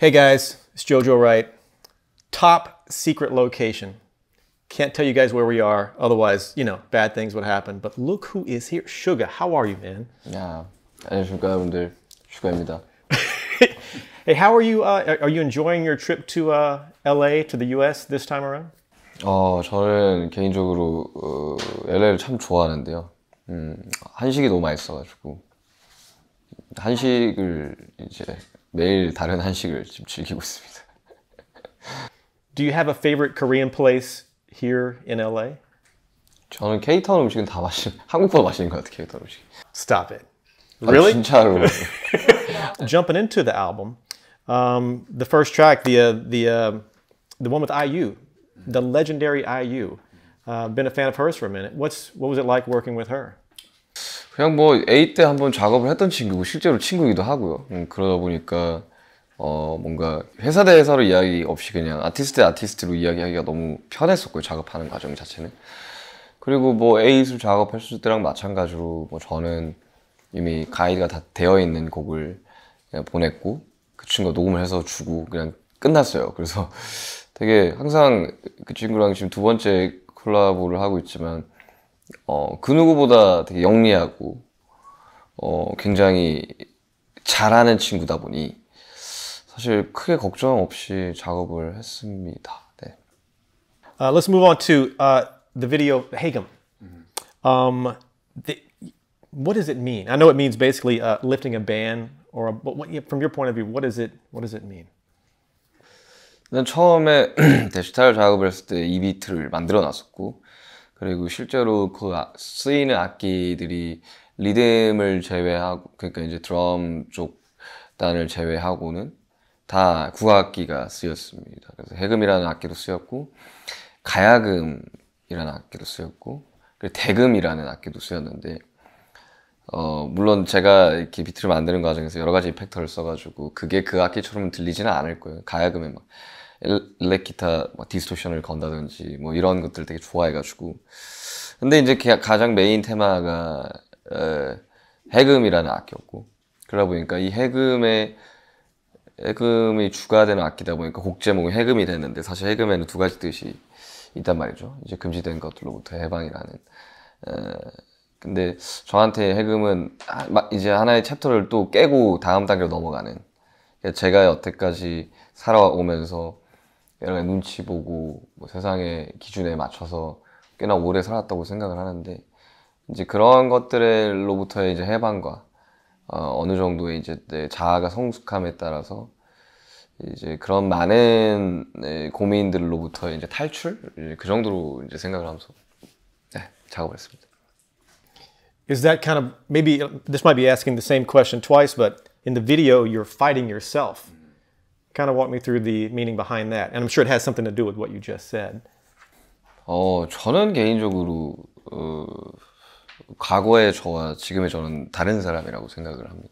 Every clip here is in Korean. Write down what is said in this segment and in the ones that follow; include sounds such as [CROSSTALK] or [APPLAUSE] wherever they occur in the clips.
Hey guys, it's Jojo Wright. Top secret location. Can't tell you guys where we are, otherwise, you know, bad things would happen. But look who is here. Sugar, how are you, man? Yeah, [LAUGHS] Hey, how are you? Uh, are you enjoying your trip to uh, LA to the US this time around? 어, 저는 개인적으로 어, LA를 참 좋아하는데요. 음, 한식이 너무 맛있어가지고 한식을 이제 매일 다른 한식을 지금 즐기고 있습니다. Do you have a favorite Korean place here in LA? 저는 케이터 음식은 다 맛있는 한국보다 맛있는 것 같아요. 케이터 음식. Stop it. Really? 아니, 진짜로. [LAUGHS] [LAUGHS] Jumping into the album, um, the first track, the uh, the uh, the one with IU, the legendary IU. Uh, been a fan of hers for a minute. What's what was it like working with her? 그냥 뭐 A 때 한번 작업을 했던 친구고 뭐 실제로 친구이기도 하고요. 음, 그러다 보니까 어 뭔가 회사 대 회사로 이야기 없이 그냥 아티스트 대 아티스트로 이야기하기가 너무 편했었고요. 작업하는 과정 자체는. 그리고 뭐 a 이스 작업했을 때랑 마찬가지로 뭐 저는 이미 가이드가 다 되어 있는 곡을 그냥 예, 보냈고 그 친구가 녹음을 해서 주고 그냥 끝났어요. 그래서 [LAUGHS] 되게 항상 그 친구랑 지금 두 번째 콜라보를 하고 있지만 어, 그 누구보다 되게 영리하고 어, 굉장히 잘하는 친구다 보니 사실 크게 걱정 없이 작업을 했습니다. 네. Uh, let's move on to uh, the video Hagem. Um, the, what does it mean? I know it means basically uh, lifting a ban, or a, but what, from your point of view, what does it what does it mean? 난 처음에 데시탈 작업을 했을 때이 비트를 만들어 놨었고 그리고 실제로 그 아, 쓰이는 악기들이 리듬을 제외하고 그러니까 이제 드럼 쪽 단을 제외하고는 다 국악기가 쓰였습니다. 그래서 해금이라는 악기도 쓰였고 가야금이라는 악기도 쓰였고 그리고 대금이라는 악기도 쓰였는데 어 물론 제가 이렇게 비트를 만드는 과정에서 여러 가지 이펙터를 써가지고 그게 그 악기처럼 들리지는 않을 거예요. 가야금에 막 일렉기타 뭐 디스토션을 건다든지 뭐 이런 것들 되게 좋아해가지고 근데 이제 가장 메인 테마가 에, 해금이라는 악기였고 그러다 보니까 이 해금의 해금이 주가 되는 악기다 보니까 곡 제목이 해금이 됐는데 사실 해금에는 두 가지 뜻이 있단 말이죠 이제 금지된 것들로부터 해방이라는 에, 근데 저한테 해금은 아, 이제 하나의 챕터를 또 깨고 다음 단계로 넘어가는 그러니까 제가 여태까지 살아오면서 여러 가지 눈치 보고 뭐 세상의 기준에 맞춰서 꽤나 오래 살았다고 생각을 하는데 이제 그런 것들로부터의 이제 해방과 어, 느 정도의 이제 내 자아가 성숙함에 따라서 이제 그런 많은 네, 고민들로부터 이제 탈출 그 정도로 이제 생각을 하면서 네, 작업을 했습니다. Is that kind of maybe this might be asking the same question twice, but in the video you're fighting yourself. kind of walk me through the meaning behind that. And I'm sure it has something to do with what you just said. 어, 저는 개인적으로 어, 과거의 저와 지금의 저는 다른 사람이라고 생각을 합니다.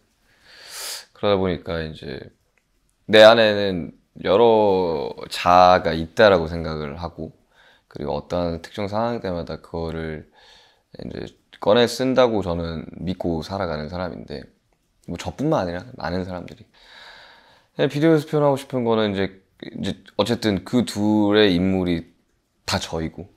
그러다 보니까 이제 내 안에는 여러 자아가 있다라고 생각을 하고 그리고 어떠 특정 상황 때마다 그거를 이제 꺼내 쓴다고 저는 믿고 살아가는 사람인데 뭐 저뿐만 아니라 많은 사람들이 네, 비디오에서 표현하고 싶은 거는 이제, 이제 어쨌든 그 둘의 인물이 다 저이고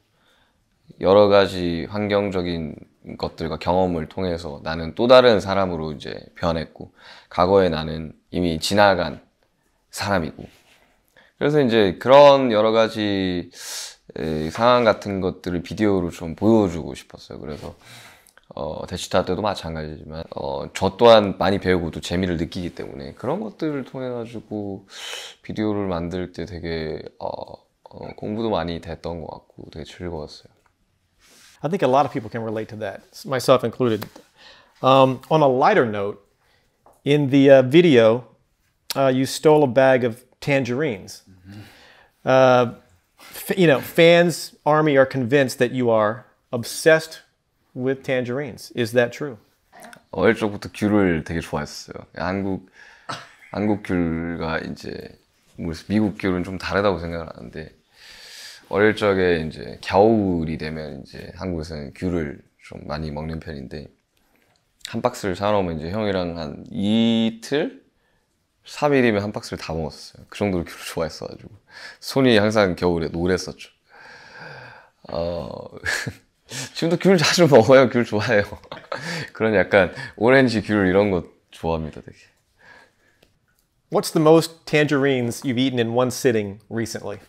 여러 가지 환경적인 것들과 경험을 통해서 나는 또 다른 사람으로 이제 변했고 과거에 나는 이미 지나간 사람이고 그래서 이제 그런 여러 가지 상황 같은 것들을 비디오로 좀 보여주고 싶었어요. 그래서 어, 대치타 때도 마찬가지지만 어, 저 또한 많이 배우고 또 재미를 느끼기 때문에 그런 것들을 통해 가지고 비디오를 만들 때 되게 어, 어, 공부도 많이 됐던 것 같고 되게 즐거웠어요. I think a lot of people can relate to that, myself included. Um, on a lighter note, in the uh, video, uh, you stole a bag of tangerines. Mm-hmm. Uh, you know, fans, Army are convinced that you are obsessed with tangerines. Is that true? 어릴 적부터 귤을 되게 좋아했어요. 한국 한국 귤과 이제 뭐 미국 귤은 좀 다르다고 생각을 하는데 어릴 적에 이제 겨울이 되면 이제 한국에서는 귤을 좀 많이 먹는 편인데 한 박스를 사놓으면 이제 형이랑 한 이틀 3일이면 한 박스를 다 먹었어요. 그 정도로 귤을 [LAUGHS] 좋아했어가지고 손이 항상 겨울에 노랬었죠. 어 [LAUGHS] 지금도 귤 자주 [LAUGHS] 먹어요. 귤 좋아해요. [LAUGHS] 그런 약간 오렌지 귤 이런 거 좋아합니다, 되게. What's the most tangerines you've eaten in one sitting recently?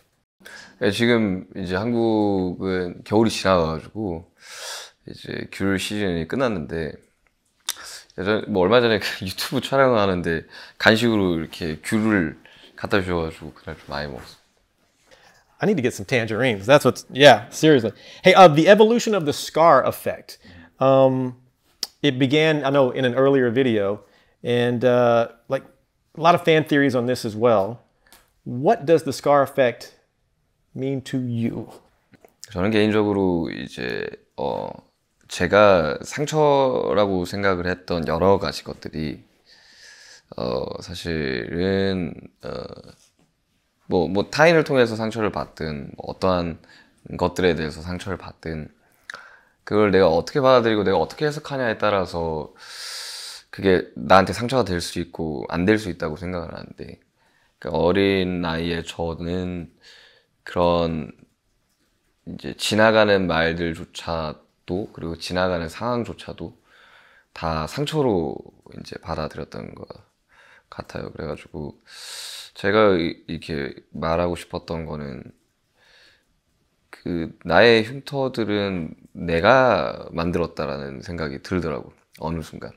네, 지금 이제 한국은 겨울이 지나가지고 이제 귤 시즌이 끝났는데 예전 뭐 얼마 전에 그 유튜브 촬영 하는데 간식으로 이렇게 귤을 갖다 주셔가지고 그날 좀 많이 먹었어요. I need to get some tangerines. That's what's, yeah, seriously. Hey, uh, the evolution of the scar effect. Um, it began, I know, in an earlier video, and uh, like a lot of fan theories on this as well. What does the scar effect mean to you? 저는 개인적으로 이제 어 제가 상처라고 생각을 했던 여러 가지 것들이 어 사실은 어 뭐, 뭐 타인을 통해서 상처를 받든 뭐 어떠한 것들에 대해서 상처를 받든 그걸 내가 어떻게 받아들이고 내가 어떻게 해석하냐에 따라서 그게 나한테 상처가 될 수 있고 안 될 수 있다고 생각을 하는데 그러니까 어린 나이에 저는 그런 이제 지나가는 말들조차도 그리고 지나가는 상황조차도 다 상처로 이제 받아들였던 것 같아요. 그래가지고 제가 이렇게 말하고 싶었던 거는 그 나의 흉터들은 내가 만들었다라는 생각이 들더라고 어느 순간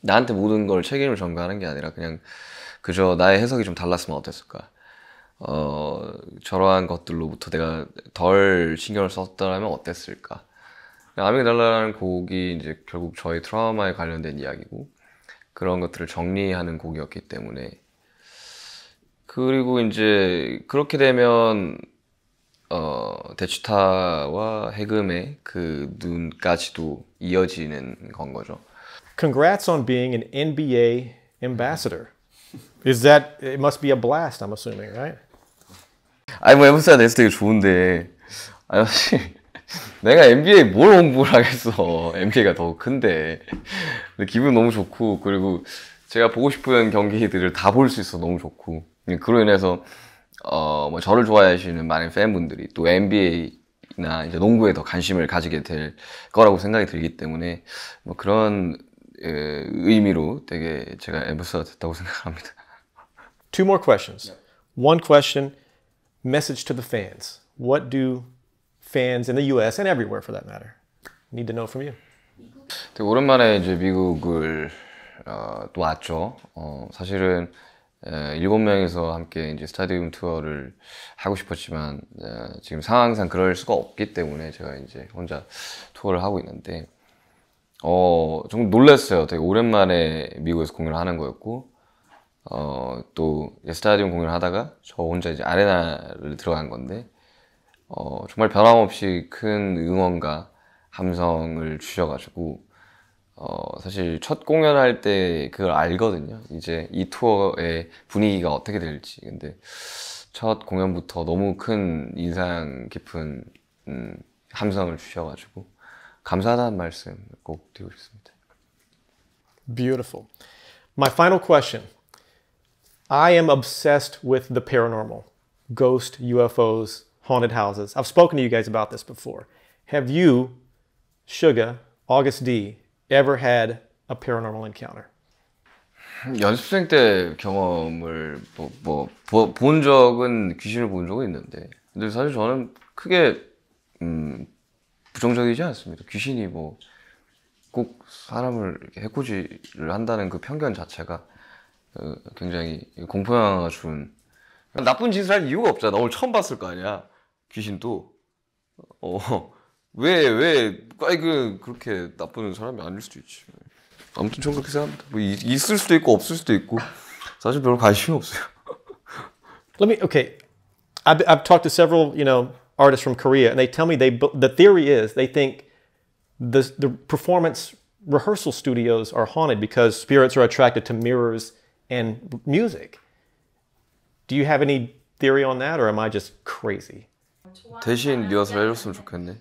나한테 모든 걸 책임을 전가하는 게 아니라 그냥 그저 나의 해석이 좀 달랐으면 어땠을까 어 저러한 것들로부터 내가 덜 신경을 썼더라면 어땠을까 아미달라라는 곡이 이제 결국 저희 트라우마에 관련된 이야기고 그런 것들을 정리하는 곡이었기 때문에 그리고 이제 그렇게 되면 어, 대추타와 해금의 그 눈까지도 이어지는 건 거죠. Congrats on being an NBA ambassador. Is that it must be a blast? I'm assuming, right? 아니 뭐 MSI 내서 되게 좋은데 아니 사실 내가 NBA 뭘 홍보를 하겠어. NBA가 더 큰데 근데 기분 너무 좋고 그리고 제가 보고 싶은 경기들을 다 볼 수 있어 너무 좋고 그로 인해서 어, 뭐 저를 좋아하시는 많은 팬분들이 또 NBA나 이제 농구에 더 관심을 가지게 될 거라고 생각이 들기 때문에 뭐 그런 예, 의미로 되게 제가 엠버스가 됐다고 생각합니다. Two more questions. Yeah. One question, message to the fans. What do fans in the U.S. and everywhere for that matter need to know from you? 되게 오랜만에 이제 미국을 어, 또 왔죠. 어, 사실은 일곱 명에서 함께 이제 스타디움 투어를 하고 싶었지만 에, 지금 상황상 그럴 수가 없기 때문에 제가 이제 혼자 투어를 하고 있는데 어, 좀 놀랐어요. 되게 오랜만에 미국에서 공연을 하는 거였고 어, 또 스타디움 공연을 하다가 저 혼자 이제 아레나를 들어간 건데 어, 정말 변함없이 큰 응원과 함성을 주셔가지고 어, 사실 첫 공연할 때 그걸 알거든요. 이제 이 투어의 분위기가 어떻게 될지. 근데 첫 공연부터 너무 큰 인상 깊은 음, 함성을 주셔가지고 감사하다는 말씀 꼭 드리고 싶습니다. Beautiful. My final question. I am obsessed with the paranormal, ghost, UFOs, haunted houses. I've spoken to you guys about this before. Have you, Suga, August D, ever had a paranormal encounter? 연습생 때 경험을 뭐뭐본 적은 귀신을 본 적은 있는데 근데 사실 저는 크게 음, 부정적이지 않습니다. 귀신이 뭐 꼭 사람을 해코지를 한다는 그 편견 자체가 어, 굉장히 공포영화가 준 나쁜 짓을 할 이유가 없잖아. 오늘 처음 봤을 거 아니야 귀신도 어. 왜, 왜, 까이그 그렇게 나쁜 사람이 아닐 수도 있지. 아무튼 전 그렇게 생각합니다. 뭐 있을 수도 있고 없을 수도 있고 사실 별로 관심이 없어요. Let me, okay. I've, I've talked to several, you know, artists from Korea, and they tell me they the theory is they think the the performance rehearsal studios are haunted because spirits are attracted to mirrors and music. Do you have any theory on that, or am I just crazy? 대신 리허설 해줬으면 좋겠네.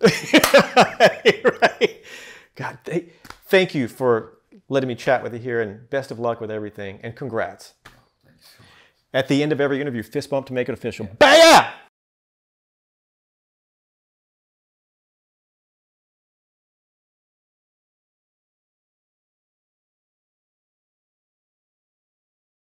[LAUGHS] right? God, they, thank you for letting me chat with you here and best of luck with everything and congrats. At the end of every interview, fist bump to make it official. Yeah. Bam!